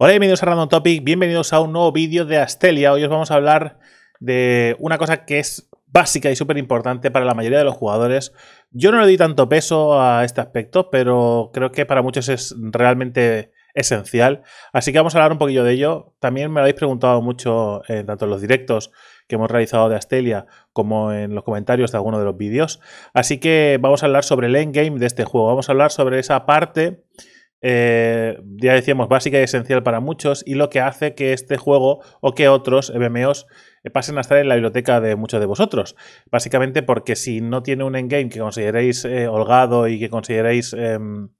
Hola, bienvenidos a Random Topic, bienvenidos a un nuevo vídeo de Astelia. Hoy os vamos a hablar de una cosa que es básica y súper importante para la mayoría de los jugadores. Yo no le di tanto peso a este aspecto, pero creo que para muchos es realmente esencial. Así que vamos a hablar un poquillo de ello. También me lo habéis preguntado mucho, en eh, tanto en los directos que hemos realizado de Astelia como en los comentarios de alguno de los vídeos. Así que vamos a hablar sobre el endgame de este juego. Vamos a hablar sobre esa parte eh, ya decíamos, básica y esencial para muchos, y lo que hace que este juego o que otros MMOs eh, pasen a estar en la biblioteca de muchos de vosotros. Básicamente porque si no tiene un endgame que consideréis eh, holgado y que consideréis em,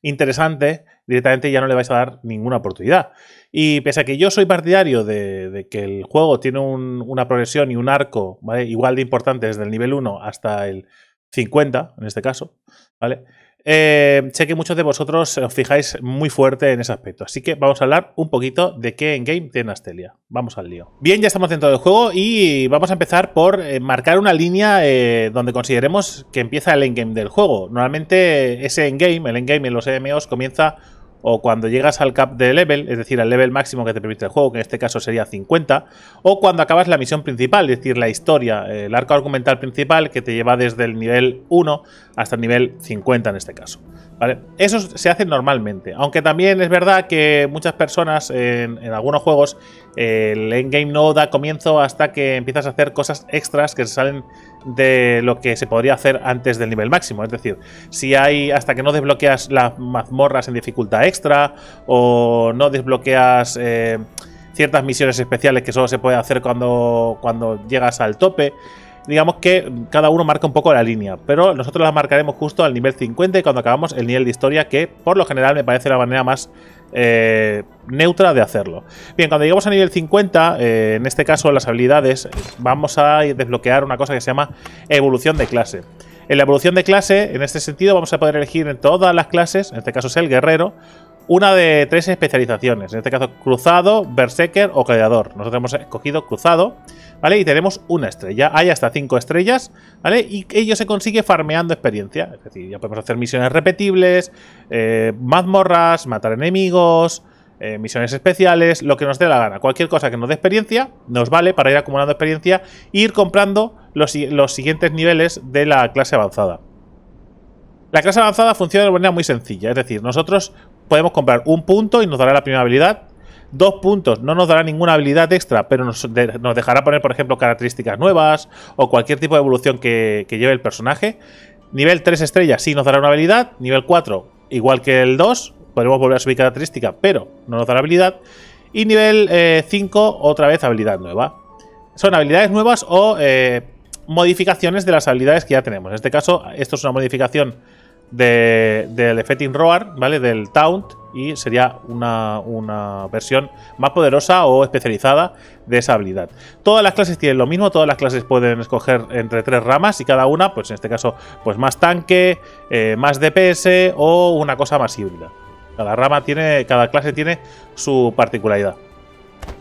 interesante, directamente ya no le vais a dar ninguna oportunidad. Y pese a que yo soy partidario de, que el juego tiene una progresión y un arco igual de importante desde el nivel 1 hasta el 50, en este caso, ¿vale? Eh, sé que muchos de vosotros os fijáis muy fuerte en ese aspecto, así que vamos a hablar un poquito de qué en game tiene Astelia. Vamos al lío. Bien, ya estamos dentro del juego y vamos a empezar por eh, marcar una línea eh, donde consideremos que empieza el endgame del juego. Normalmente ese endgame, el endgame en los MMOs comienza o cuando llegas al cap de level, es decir, al level máximo que te permite el juego, que en este caso sería 50, o cuando acabas la misión principal, es decir, la historia, el arco argumental principal que te lleva desde el nivel 1 hasta el nivel 50 en este caso. ¿Vale? Eso se hace normalmente, aunque también es verdad que muchas personas en, en algunos juegos el endgame no da comienzo hasta que empiezas a hacer cosas extras que se salen de lo que se podría hacer antes del nivel máximo. Es decir, si hay hasta que no desbloqueas las mazmorras en dificultad extra o no desbloqueas eh, ciertas misiones especiales que solo se puede hacer cuando, cuando llegas al tope digamos que cada uno marca un poco la línea, pero nosotros la marcaremos justo al nivel 50 cuando acabamos el nivel de historia, que por lo general me parece la manera más eh, neutra de hacerlo. Bien, cuando lleguemos a nivel 50, eh, en este caso las habilidades, vamos a desbloquear una cosa que se llama evolución de clase. En la evolución de clase, en este sentido, vamos a poder elegir en todas las clases, en este caso es el guerrero, una de tres especializaciones. En este caso, cruzado, berserker o creador Nosotros hemos escogido cruzado, ¿vale? Y tenemos una estrella. Hay hasta cinco estrellas, ¿vale? Y ello se consigue farmeando experiencia. Es decir, ya podemos hacer misiones repetibles, eh, mazmorras, matar enemigos, eh, misiones especiales, lo que nos dé la gana. Cualquier cosa que nos dé experiencia nos vale para ir acumulando experiencia e ir comprando los, los siguientes niveles de la clase avanzada. La clase avanzada funciona de manera muy sencilla, es decir, nosotros podemos comprar un punto y nos dará la primera habilidad. Dos puntos, no nos dará ninguna habilidad extra, pero nos, dejará poner, por ejemplo, características nuevas o cualquier tipo de evolución que, lleve el personaje. Nivel 3 estrellas sí nos dará una habilidad. Nivel 4, igual que el 2, podemos volver a subir característica, pero no nos dará habilidad. Y nivel 5, eh, otra vez habilidad nueva. Son habilidades nuevas o eh, modificaciones de las habilidades que ya tenemos. En este caso, esto es una modificación de, del Effeting Roar, ¿vale? Del Taunt. Y sería una, versión más poderosa o especializada de esa habilidad. Todas las clases tienen lo mismo, todas las clases pueden escoger entre tres ramas y cada una, pues en este caso, pues más tanque, eh, más DPS o una cosa más híbrida. Cada rama tiene, cada clase tiene su particularidad.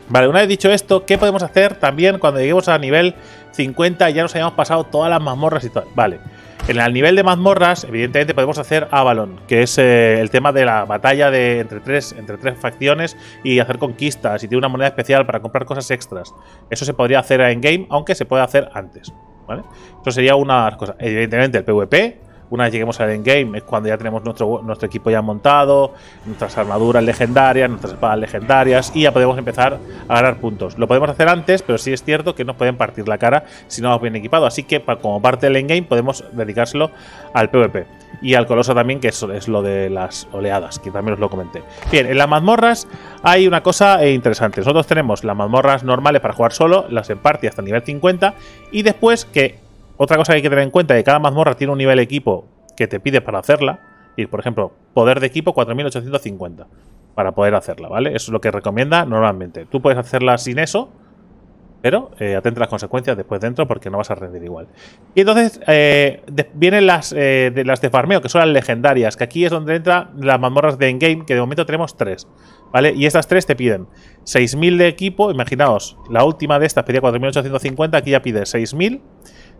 Vale, una vez dicho esto, ¿qué podemos hacer también cuando lleguemos a nivel 50 y ya nos hayamos pasado todas las mazmorras y todo? Vale. En el nivel de mazmorras, evidentemente podemos hacer Avalon, que es eh, el tema de la batalla de entre tres, entre tres facciones y hacer conquistas y tiene una moneda especial para comprar cosas extras. Eso se podría hacer en game, aunque se puede hacer antes. ¿vale? Eso sería una cosa. Evidentemente el PvP, una vez lleguemos al endgame es cuando ya tenemos nuestro, nuestro equipo ya montado, nuestras armaduras legendarias, nuestras espadas legendarias y ya podemos empezar a ganar puntos. Lo podemos hacer antes, pero sí es cierto que nos pueden partir la cara si no vamos bien equipados. Así que como parte del endgame podemos dedicárselo al PvP y al coloso también, que es lo de las oleadas, que también os lo comenté. Bien, en las mazmorras hay una cosa eh, interesante. Nosotros tenemos las mazmorras normales para jugar solo, las en party hasta nivel 50 y después que otra cosa que hay que tener en cuenta es que cada mazmorra tiene un nivel de equipo que te pide para hacerla. Y, por ejemplo, poder de equipo 4850 para poder hacerla, ¿vale? Eso es lo que recomienda normalmente. Tú puedes hacerla sin eso, pero eh, atenta las consecuencias después dentro porque no vas a rendir igual. Y entonces eh, vienen las, eh, de, las de farmeo, que son las legendarias, que aquí es donde entran las mazmorras de endgame, que de momento tenemos tres, ¿vale? Y estas tres te piden 6.000 de equipo, imaginaos, la última de estas pedía 4.850, aquí ya pide 6.000.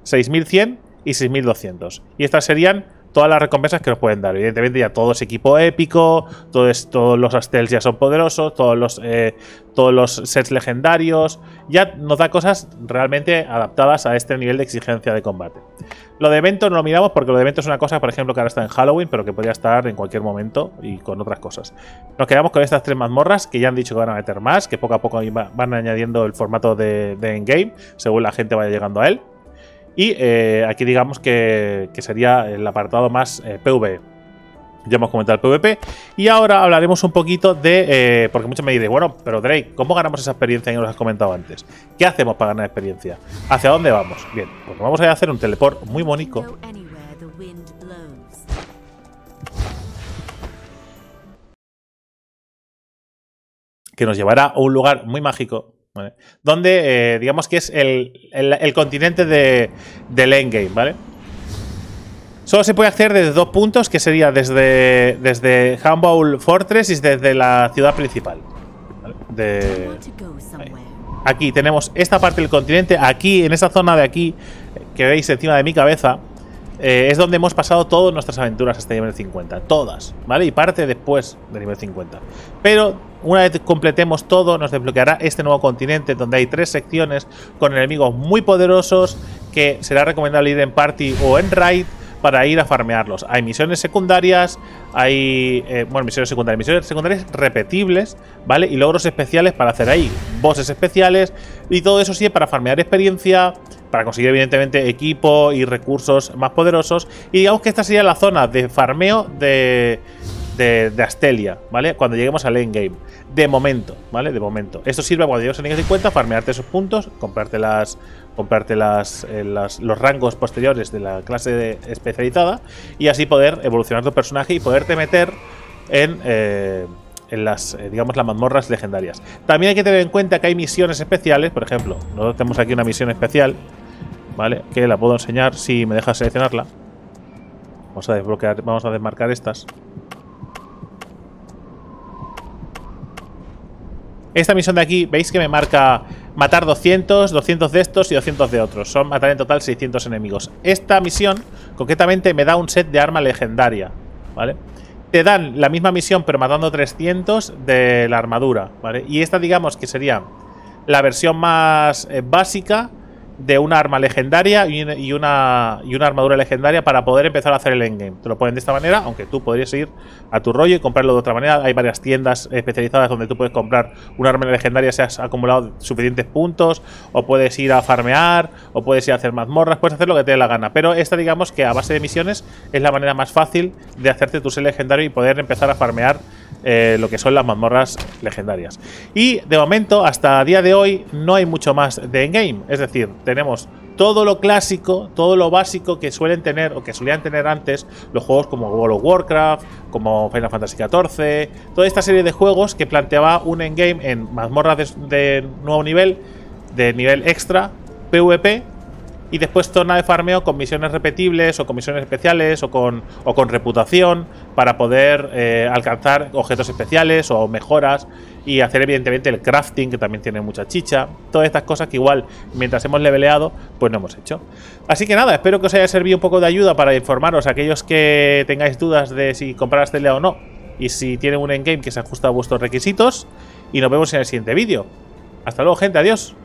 6100 y 6200. Y estas serían todas las recompensas que nos pueden dar. Evidentemente ya todo es equipo épico, todos los Astels ya son poderosos, todos los, eh, todos los sets legendarios, ya nos da cosas realmente adaptadas a este nivel de exigencia de combate. Lo de eventos no lo miramos porque lo de eventos es una cosa, por ejemplo, que ahora está en Halloween, pero que podría estar en cualquier momento y con otras cosas. Nos quedamos con estas tres mazmorras que ya han dicho que van a meter más, que poco a poco van añadiendo el formato de, de endgame según la gente vaya llegando a él. Y eh, aquí digamos que, sería el apartado más eh, Pv Ya hemos comentado el PvP. Y ahora hablaremos un poquito de. Eh, porque muchos me dicen, bueno, pero Drake, ¿cómo ganamos esa experiencia que nos has comentado antes? ¿Qué hacemos para ganar experiencia? ¿Hacia dónde vamos? Bien, pues vamos a hacer un teleport muy bonito. Que nos llevará a un lugar muy mágico donde, eh, digamos que es el, continente de, del endgame, ¿vale? Solo se puede acceder desde dos puntos, que sería desde, desde Humboldt Fortress y desde la ciudad principal. aquí tenemos esta parte del continente, aquí, en esta zona de aquí, que veis encima de mi cabeza, eh, es donde hemos pasado todas nuestras aventuras hasta nivel 50. Todas, ¿vale? Y parte después del nivel 50. Pero una vez completemos todo, nos desbloqueará este nuevo continente donde hay tres secciones con enemigos muy poderosos que será recomendable ir en party o en raid para ir a farmearlos. Hay misiones secundarias, hay... Eh, bueno, misiones secundarias, misiones secundarias repetibles, ¿vale? Y logros especiales para hacer ahí, bosses especiales y todo eso sí para farmear experiencia, para conseguir evidentemente equipo y recursos más poderosos. Y digamos que esta sería la zona de farmeo de, de, Astelia, ¿vale? Cuando lleguemos al endgame. De momento, ¿vale? De momento. Esto sirve cuando llegues al nivel cuenta farmearte esos puntos, comprarte las comprarte eh, las, los rangos posteriores de la clase especializada y así poder evolucionar tu personaje y poderte meter en... Eh, en las, eh, digamos, las mazmorras legendarias. También hay que tener en cuenta que hay misiones especiales, por ejemplo, nosotros tenemos aquí una misión especial ¿vale? Que la puedo enseñar si me dejas seleccionarla. Vamos a desbloquear, vamos a desmarcar estas. Esta misión de aquí, veis que me marca matar 200, 200 de estos y 200 de otros. Son matar en total 600 enemigos. Esta misión, concretamente, me da un set de arma legendaria, ¿vale? Te dan la misma misión, pero matando 300 de la armadura, ¿vale? Y esta, digamos, que sería la versión más eh, básica de un arma legendaria y una, una, armadura legendaria para poder empezar a hacer el endgame. Te lo ponen de esta manera, aunque tú podrías ir a tu rollo y comprarlo de otra manera. Hay varias tiendas especializadas donde tú puedes comprar un arma legendaria si has acumulado suficientes puntos, o puedes ir a farmear, o puedes ir a hacer mazmorras, puedes hacer lo que te dé la gana. Pero esta, digamos que a base de misiones, es la manera más fácil de hacerte tu ser legendario y poder empezar a farmear eh, lo que son las mazmorras legendarias. Y de momento, hasta día de hoy, no hay mucho más de endgame. Es decir, tenemos todo lo clásico, todo lo básico que suelen tener o que solían tener antes los juegos como World of Warcraft, como Final Fantasy XIV, toda esta serie de juegos que planteaba un endgame en mazmorras de nuevo nivel, de nivel extra, PvP, y después zona de farmeo con misiones repetibles o con misiones especiales o con, con reputación para poder eh, alcanzar objetos especiales o mejoras y hacer evidentemente el crafting que también tiene mucha chicha, todas estas cosas que igual mientras hemos leveleado pues no hemos hecho. Así que nada, espero que os haya servido un poco de ayuda para informaros a aquellos que tengáis dudas de si comprar Celea este o no y si tienen un endgame que se ajusta a vuestros requisitos y nos vemos en el siguiente vídeo. Hasta luego gente, adiós.